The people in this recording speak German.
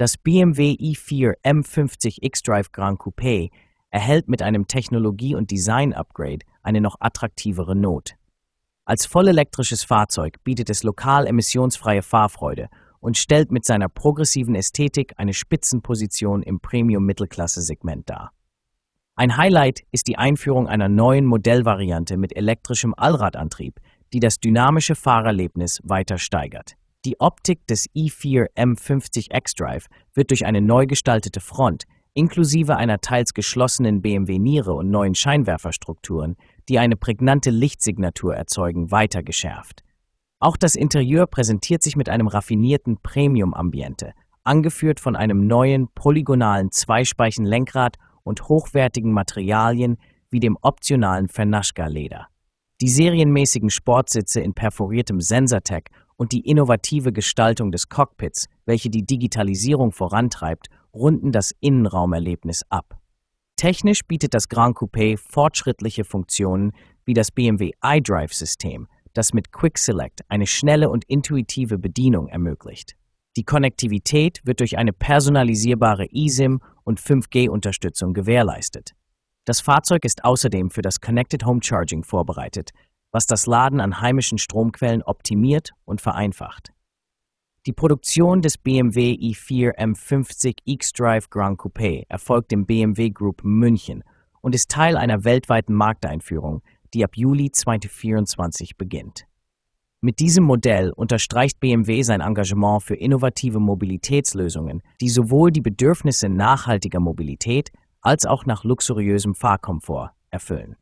Das BMW i4 M50 xDrive Grand Coupé erhält mit einem Technologie- und Design-Upgrade eine noch attraktivere Not. Als vollelektrisches Fahrzeug bietet es lokal emissionsfreie Fahrfreude und stellt mit seiner progressiven Ästhetik eine Spitzenposition im Premium-Mittelklasse-Segment dar. Ein Highlight ist die Einführung einer neuen Modellvariante mit elektrischem Allradantrieb, die das dynamische Fahrerlebnis weiter steigert. Die Optik des e 4 M50 X-Drive wird durch eine neu gestaltete Front inklusive einer teils geschlossenen BMW-Niere und neuen Scheinwerferstrukturen, die eine prägnante Lichtsignatur erzeugen, weiter geschärft. Auch das Interieur präsentiert sich mit einem raffinierten Premium-Ambiente, angeführt von einem neuen polygonalen Zweispeichen-Lenkrad und hochwertigen Materialien wie dem optionalen Fernaschka-Leder. Die serienmäßigen Sportsitze in perforiertem Sensortech und die innovative Gestaltung des Cockpits, welche die Digitalisierung vorantreibt, runden das Innenraumerlebnis ab. Technisch bietet das Grand Coupé fortschrittliche Funktionen wie das BMW iDrive-System, das mit Quick Select eine schnelle und intuitive Bedienung ermöglicht. Die Konnektivität wird durch eine personalisierbare eSIM und 5G-Unterstützung gewährleistet. Das Fahrzeug ist außerdem für das Connected Home Charging vorbereitet, was das Laden an heimischen Stromquellen optimiert und vereinfacht. Die Produktion des BMW i4 M50 xDrive Grand Coupé erfolgt im BMW Group München und ist Teil einer weltweiten Markteinführung, die ab Juli 2024 beginnt. Mit diesem Modell unterstreicht BMW sein Engagement für innovative Mobilitätslösungen, die sowohl die Bedürfnisse nachhaltiger Mobilität als auch nach luxuriösem Fahrkomfort erfüllen.